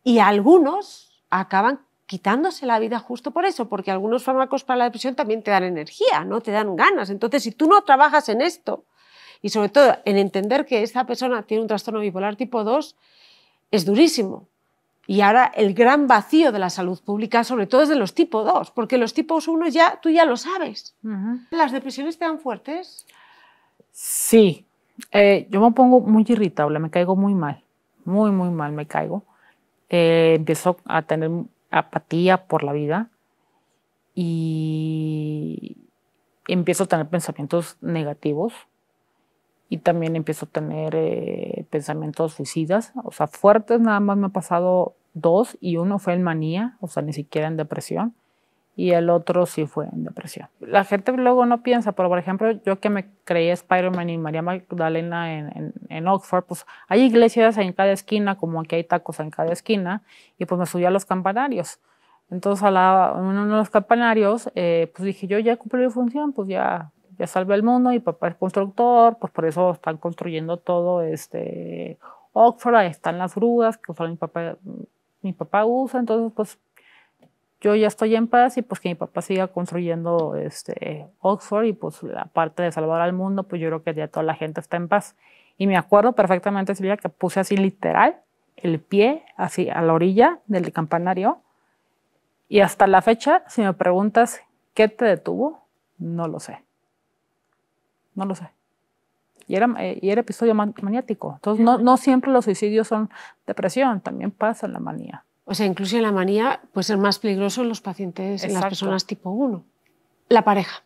y algunos acaban quitándose la vida justo por eso, porque algunos fármacos para la depresión también te dan energía, ¿no? Te dan ganas. Entonces, si tú no trabajas en esto, y sobre todo en entender que esta persona tiene un trastorno bipolar tipo 2, es durísimo. Y ahora el gran vacío de la salud pública, sobre todo es de los tipo 2, porque los tipos 1 ya, tú ya lo sabes. ¿Las depresiones te dan fuertes? Sí. Eh, yo me pongo muy irritable, me caigo muy mal, muy, muy mal me caigo. Eh, empiezo a tener apatía por la vida y empiezo a tener pensamientos negativos y también empiezo a tener eh, pensamientos suicidas, o sea, fuertes nada más me ha pasado dos y uno fue en manía, o sea, ni siquiera en depresión y el otro sí fue en depresión. La gente luego no piensa, pero por ejemplo, yo que me creía Spider-Man y María Magdalena en, Oxford, pues hay iglesias en cada esquina, como aquí hay tacos en cada esquina, y pues me subí a los campanarios. Entonces, a, uno de los campanarios, eh, pues dije, yo ya cumplí mi función, pues ya, ya salvé el mundo, y papá es constructor, pues por eso están construyendo todo este Oxford, ahí están las grúas que pues, mi papá, mi papá usa, entonces pues yo ya estoy en paz y pues que mi papá siga construyendo este, Oxford y pues la parte de salvar al mundo, pues yo creo que ya toda la gente está en paz. Y me acuerdo perfectamente, Silvia, que puse así literal el pie así a la orilla del campanario y hasta la fecha, si me preguntas qué te detuvo, no lo sé. No lo sé. Y era, eh, y era episodio maniático. Entonces, no, no siempre los suicidios son depresión, también pasa la manía. O sea, incluso en la manía puede ser más peligroso en los pacientes, en las personas tipo 1. La pareja.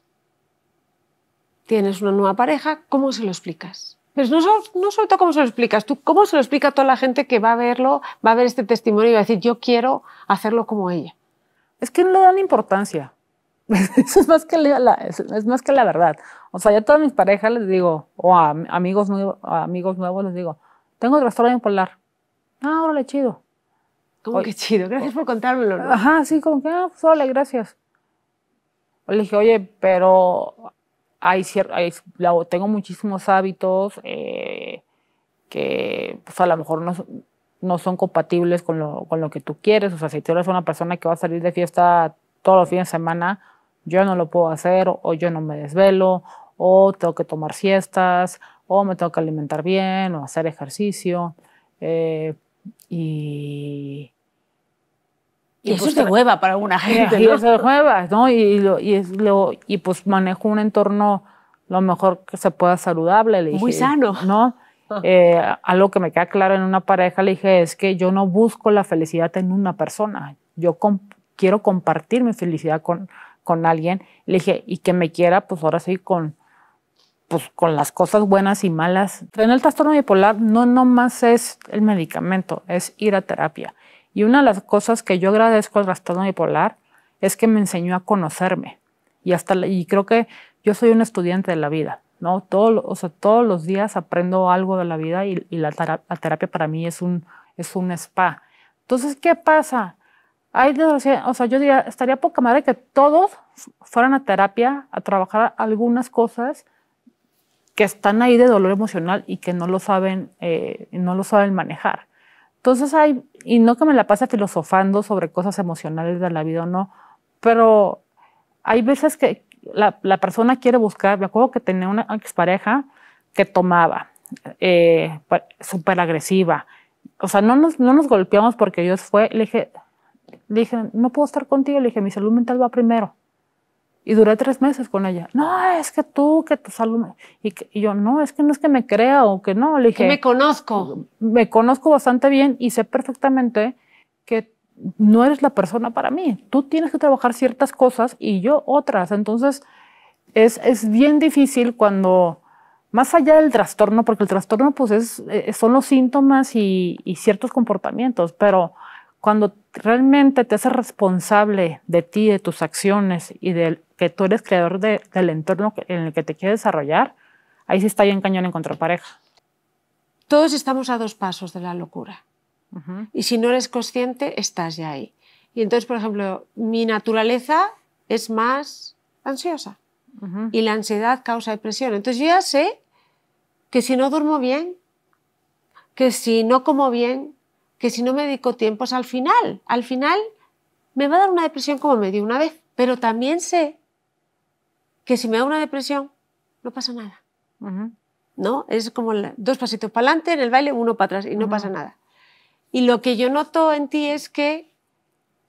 Tienes una nueva pareja, ¿cómo se lo explicas? Pues no, no solo cómo se lo explicas, tú cómo se lo explica a toda la gente que va a verlo, va a ver este testimonio y va a decir, yo quiero hacerlo como ella. Es que no le dan importancia. es más que la, es más que la verdad. O sea, yo a todas mis parejas les digo, o a amigos, amigos nuevos les digo, tengo trastorno bipolar. Ah, órale, chido. ¿Cómo que chido? Gracias por contármelo. Ajá, sí, como que, ah, pues gracias. Le dije, oye, pero hay, hay tengo muchísimos hábitos eh, que pues a lo mejor no, no son compatibles con lo, con lo, que tú quieres. O sea, si tú eres una persona que va a salir de fiesta todos los fines de semana, yo no lo puedo hacer, o yo no me desvelo, o tengo que tomar siestas, o me tengo que alimentar bien, o hacer ejercicio. Eh, y, eso pues es de hueva para alguna gente. Y, eso ¿no? Y, pues manejo un entorno lo mejor que se pueda saludable. Muy sano. ¿No? Ah. Eh, algo que me queda claro en una pareja, le dije, es que yo no busco la felicidad en una persona. Yo quiero compartir mi felicidad con, con alguien. Le dije, y que me quiera, pues ahora sí, con, pues con las cosas buenas y malas. En el trastorno bipolar no nomás es el medicamento, es ir a terapia. Y una de las cosas que yo agradezco al trastorno bipolar es que me enseñó a conocerme. Y, hasta, y creo que yo soy un estudiante de la vida, ¿no? Todo, o sea, todos los días aprendo algo de la vida y, la, terapia, para mí es un, es un spa. Entonces, ¿qué pasa? Hay o sea, yo diría, estaría poca madre que todos fueran a terapia a trabajar algunas cosas que están ahí de dolor emocional y que no lo saben, eh, no lo saben manejar. Entonces hay, y no que me la pase filosofando sobre cosas emocionales de la vida o no, pero hay veces que la, persona quiere buscar, me acuerdo que tenía una expareja que tomaba, eh, súper agresiva, o sea, no nos, no nos golpeamos porque Dios fue, le dije, le dije, no puedo estar contigo, le dije, mi salud mental va primero. Y duré tres meses con ella. No, es que tú, que te alumnos. Y, yo, no, es que no es que me crea o que no. Le dije. Que me conozco. Me conozco bastante bien y sé perfectamente que no eres la persona para mí. Tú tienes que trabajar ciertas cosas y yo otras. Entonces, es, es bien difícil cuando, más allá del trastorno, porque el trastorno, pues, es, eh, son los síntomas y, y ciertos comportamientos, pero cuando realmente te haces responsable de ti, de tus acciones y del que tú eres creador del entorno en el que te quieres desarrollar, ahí sí está en cañón en contrapareja. Todos estamos a dos pasos de la locura. Y si no eres consciente, estás ya ahí. Y entonces, por ejemplo, mi naturaleza es más ansiosa. Y la ansiedad causa depresión. Entonces yo ya sé que si no duermo bien, que si no como bien, que si no me dedico es al final, al final me va a dar una depresión como me dio una vez. Pero también sé que si me da una depresión, no pasa nada. ¿No? Es como dos pasitos para adelante en el baile, uno para atrás y no pasa nada. Y lo que yo noto en ti es que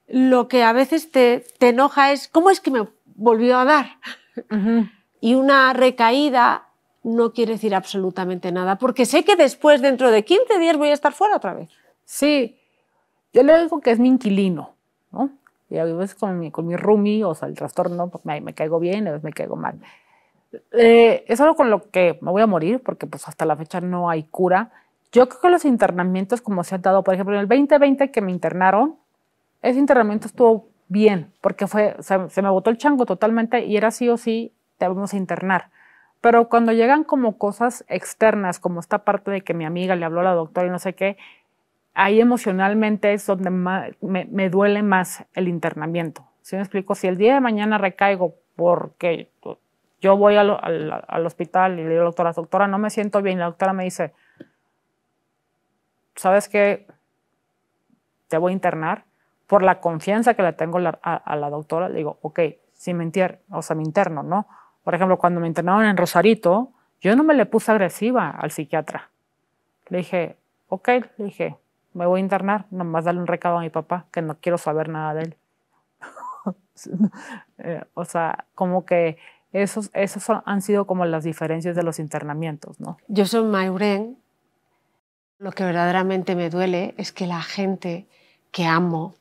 lo que a veces te, enoja es, ¿cómo es que me volvió a dar? Y una recaída no quiere decir absolutamente nada, porque sé que después, dentro de 15 días, voy a estar fuera otra vez. Sí, yo le digo que es mi inquilino, ¿no? Y a veces con mi, con o sea, el trastorno, me, me caigo bien, a veces me caigo mal. Eh, es algo con lo que me voy a morir, porque pues hasta la fecha no hay cura. Yo creo que los internamientos como se han dado, por ejemplo, en el 2020 que me internaron, ese internamiento estuvo bien, porque fue, se, me botó el chango totalmente y era sí o sí, te vamos a internar. Pero cuando llegan como cosas externas, como esta parte de que mi amiga le habló a la doctora y no sé qué, ahí emocionalmente es donde me, duele más el internamiento. si me explico? Si el día de mañana recaigo porque yo voy al, hospital y le digo a la doctora, doctora, no me siento bien, la doctora me dice, ¿sabes qué? Te voy a internar. Por la confianza que le tengo a, la doctora, le digo, ok, si me interno, o sea, me interno, ¿no? Por ejemplo, cuando me internaron en Rosarito, yo no me le puse agresiva al psiquiatra. Le dije, ok, le dije, me voy a internar, nomás darle un recado a mi papá, que no quiero saber nada de él. Eh, o sea, como que esos, esos han sido como las diferencias de los internamientos, ¿no? Yo soy Mayuren. Lo que verdaderamente me duele es que la gente que amo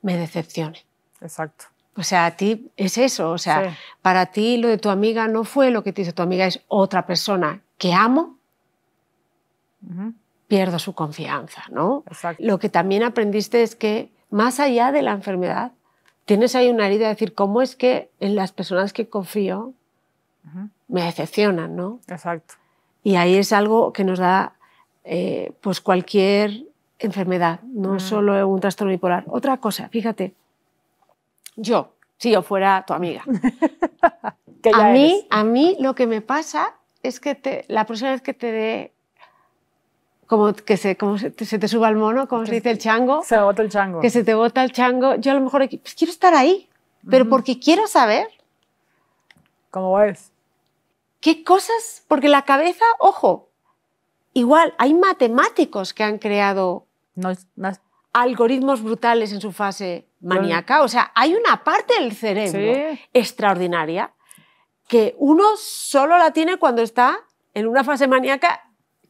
me decepcione. Exacto. O sea, a ti es eso. O sea, para ti lo de tu amiga no fue lo que te hizo tu amiga, es otra persona que amo pierdo su confianza, ¿no? Lo que también aprendiste es que más allá de la enfermedad, tienes ahí una herida de decir, ¿cómo es que en las personas que confío me decepcionan, ¿no? Y ahí es algo que nos da eh, pues cualquier enfermedad, no solo un trastorno bipolar. Otra cosa, fíjate, yo, si yo fuera tu amiga, a, mí, a mí lo que me pasa es que la próxima vez que te dé como que se, como se, te, suba el mono, como se dice el chango. Se bota el chango. Que se te bota el chango. Yo a lo mejor pues, quiero estar ahí, pero porque quiero saber. ¿Cómo es? ¿Qué cosas? Porque la cabeza, ojo, igual hay matemáticos que han creado no, algoritmos brutales en su fase maníaca. O sea, hay una parte del cerebro extraordinaria que uno solo la tiene cuando está en una fase maníaca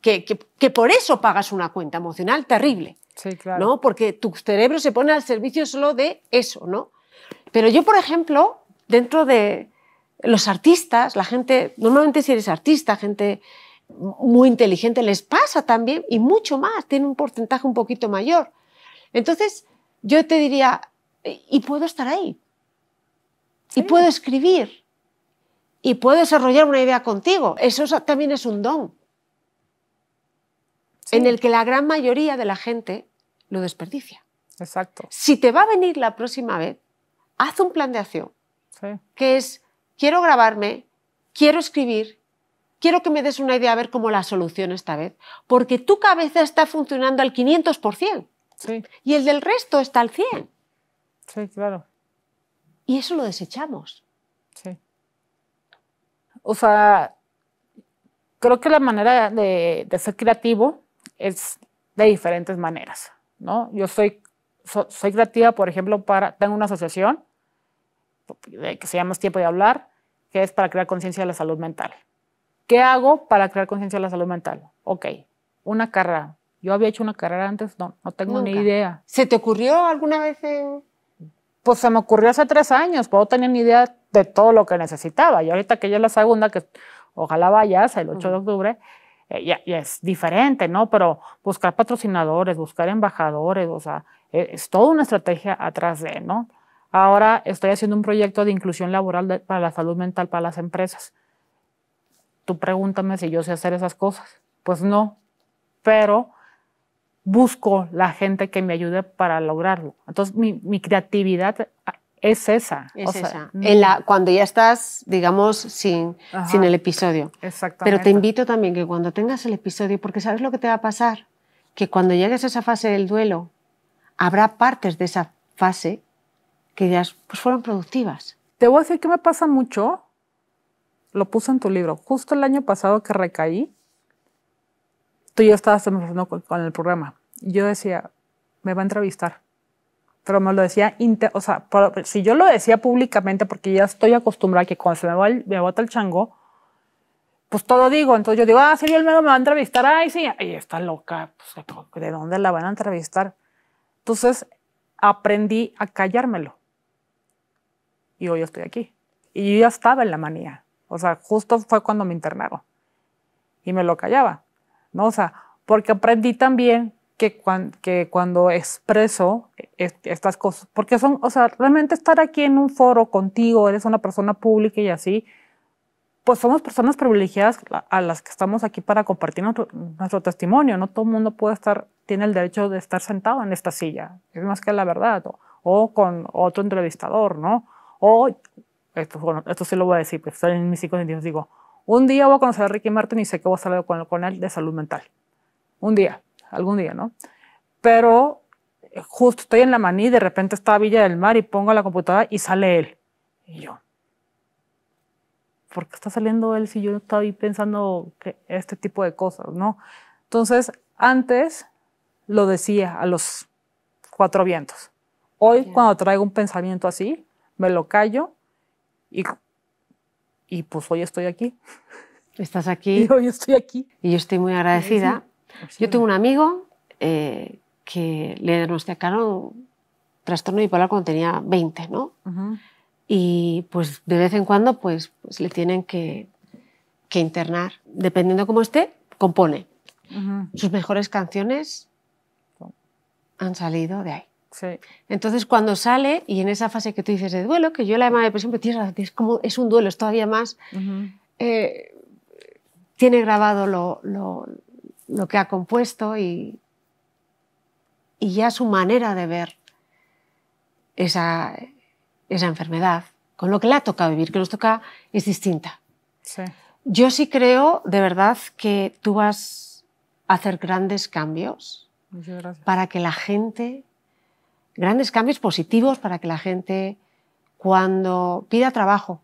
que, por eso pagas una cuenta emocional terrible. Sí, claro. ¿no? Porque tu cerebro se pone al servicio solo de eso, ¿no? Pero yo, por ejemplo, dentro de los artistas, la gente, normalmente si eres artista, gente muy inteligente, les pasa también y mucho más, tiene un porcentaje un poquito mayor. Entonces, yo te diría, y puedo estar ahí, y puedo escribir, y puedo desarrollar una idea contigo. Eso también es un don en el que la gran mayoría de la gente lo desperdicia. Exacto. Si te va a venir la próxima vez, haz un plan de acción, que es, quiero grabarme, quiero escribir, quiero que me des una idea a ver cómo la solución esta vez, porque tu cabeza está funcionando al 500% sí. y el del resto está al 100%. Sí, claro. Y eso lo desechamos. Sí. O sea, creo que la manera de, de ser creativo es de diferentes maneras, ¿no? Yo soy, soy creativa, por ejemplo, para, tengo una asociación que se llama Tiempo de Hablar, que es para crear conciencia de la salud mental. ¿Qué hago para crear conciencia de la salud mental? Ok, una carrera. Yo había hecho una carrera antes, no, no tengo ni idea. ¿Se te ocurrió alguna vez Pues se me ocurrió hace tres años, puedo tener tenía ni idea de todo lo que necesitaba. Y ahorita que ya es la segunda, que ojalá vayas el 8 de octubre, eh, ya, es diferente, ¿no? Pero buscar patrocinadores, buscar embajadores, o sea, e, es, toda una estrategia atrás de, ¿no? Ahora estoy haciendo un proyecto de inclusión laboral para la salud mental para las empresas. Tú pregúntame si yo sé hacer esas cosas. Pues no, pero busco la gente que me ayude para lograrlo. Entonces mi, mi creatividad ah, es esa. Mm. cuando ya estás, digamos, sin, el episodio. Exactamente. Pero te invito también que cuando tengas el episodio, porque sabes lo que te va a pasar, que cuando llegues a esa fase del duelo, habrá partes de esa fase que ya pues fueron productivas. Te voy a decir que me pasa mucho, lo puse en tu libro, justo el año pasado que recaí, tú y yo estabas con, con el programa. Yo decía, me va a entrevistar pero me lo decía, o sea, si yo lo decía públicamente, porque ya estoy acostumbrada que cuando se me, va el, me bota el chango, pues todo digo. Entonces yo digo, ah, Sergio me va a entrevistar, ay, sí, y está loca, pues, ¿de dónde la van a entrevistar? Entonces aprendí a callármelo. Y hoy estoy aquí. Y yo ya estaba en la manía. O sea, justo fue cuando me internaron. Y me lo callaba. ¿no? O sea, porque aprendí también que, que cuando expreso estas cosas, porque son, o sea, realmente estar aquí en un foro contigo, eres una persona pública y así, pues somos personas privilegiadas a las que estamos aquí para compartir nuestro, testimonio, no todo el mundo puede estar, tiene el derecho de estar sentado en esta silla, es más que la verdad, o, con otro entrevistador, ¿no? O, esto, bueno, esto sí lo voy a decir, porque estoy en mis cinco digo, un día voy a conocer a Ricky Martin y sé que voy a hablar con él de salud mental, un día, algún día, ¿no? Pero eh, justo estoy en la maní de repente está Villa del Mar y pongo la computadora y sale él. Y yo, ¿por qué está saliendo él si yo estaba ahí pensando que este tipo de cosas, no? Entonces, antes lo decía a los cuatro vientos. Hoy, cuando traigo un pensamiento así, me lo callo y, y pues hoy estoy aquí. Estás aquí. Y hoy estoy aquí. Y yo estoy muy agradecida yo tengo un amigo eh, que le diagnosticaron trastorno bipolar cuando tenía 20, ¿no? Y pues de vez en cuando pues, pues le tienen que, internar. Dependiendo cómo esté, compone. Sus mejores canciones han salido de ahí. Entonces, cuando sale, y en esa fase que tú dices de duelo, que yo la llamaba depresión, pero es, como, es un duelo, es todavía más. Eh, tiene grabado lo, lo que ha compuesto y, y ya su manera de ver esa, enfermedad, con lo que le ha tocado vivir, que nos toca, es distinta. Yo sí creo, de verdad, que tú vas a hacer grandes cambios para que la gente, grandes cambios positivos para que la gente cuando pida trabajo,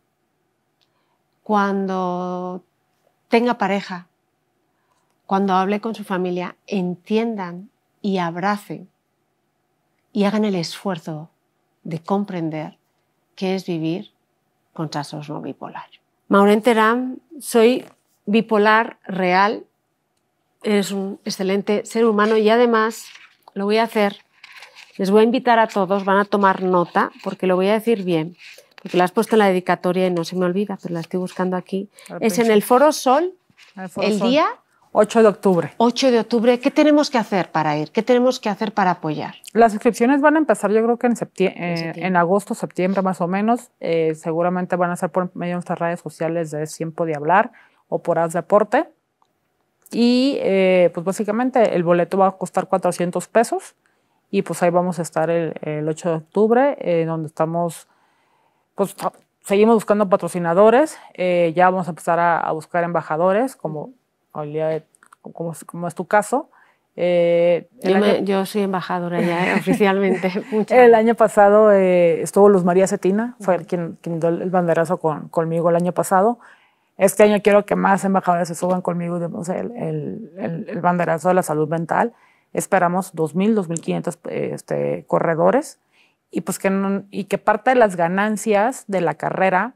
cuando tenga pareja, cuando hable con su familia, entiendan y abracen y hagan el esfuerzo de comprender qué es vivir con trastorno bipolar. Maureen Terán, soy bipolar real, eres un excelente ser humano y además lo voy a hacer, les voy a invitar a todos, van a tomar nota porque lo voy a decir bien, porque la has puesto en la dedicatoria y no se me olvida, pero la estoy buscando aquí. es en el Foro Sol, el, día 8 de octubre. 8 de octubre. ¿Qué tenemos que hacer para ir? ¿Qué tenemos que hacer para apoyar? Las inscripciones van a empezar yo creo que en, eh, septiembre, en, agosto, septiembre más o menos. Eh, seguramente van a ser por medio de nuestras redes sociales de Tiempo de Hablar o por Haz Deporte. Y eh, pues básicamente el boleto va a costar 400 pesos y pues ahí vamos a estar el, 8 de octubre, donde estamos, pues seguimos buscando patrocinadores, ya vamos a empezar a buscar embajadores como como, es tu caso. Eh, yo, soy embajadora ya, oficialmente. el año pasado eh, estuvo Luz María Cetina, fue quien, dio el banderazo con, conmigo el año pasado. Este año quiero que más embajadoras se suban conmigo el, el, banderazo de la salud mental. Esperamos 2.000, 2.500 este, corredores y, pues que y que parte de las ganancias de la carrera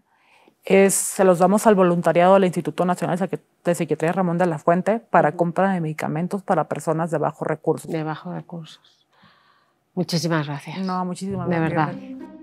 se los damos al voluntariado del Instituto Nacional de Psiquiatría Ramón de la Fuente para compra de medicamentos para personas de bajo recursos. De bajos recursos. Muchísimas gracias. No, muchísimas gracias. De verdad.